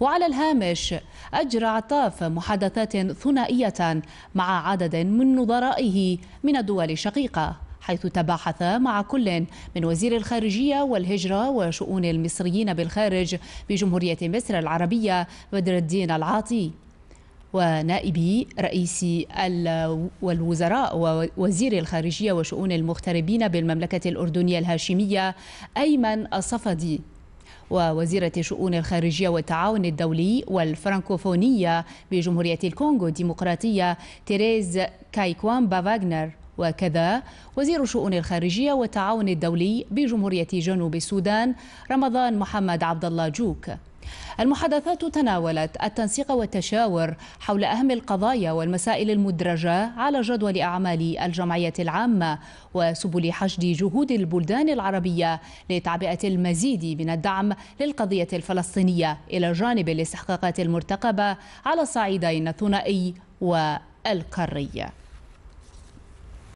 وعلى الهامش أجرى عطاف محادثات ثنائية مع عدد من نظرائه من الدول الشقيقة حيث تباحث مع كل من وزير الخارجية والهجرة وشؤون المصريين بالخارج بجمهورية مصر العربية بدر الدين العاطي ونائب رئيس والوزراء ووزير الخارجية وشؤون المغتربين بالمملكة الأردنية الهاشمية أيمن الصفدي ووزيرة شؤون الخارجية والتعاون الدولي والفرنكوفونية بجمهورية الكونغو الديمقراطية تيريز كايكوامبا فاغنر وكذا وزير شؤون الخارجية والتعاون الدولي بجمهورية جنوب السودان رمضان محمد عبد الله جوك المحادثات تناولت التنسيق والتشاور حول أهم القضايا والمسائل المدرجة على جدول أعمال الجمعية العامة وسبل حشد جهود البلدان العربية لتعبئة المزيد من الدعم للقضية الفلسطينية إلى جانب الاستحقاقات المرتقبة على الصعيدين الثنائي والقاري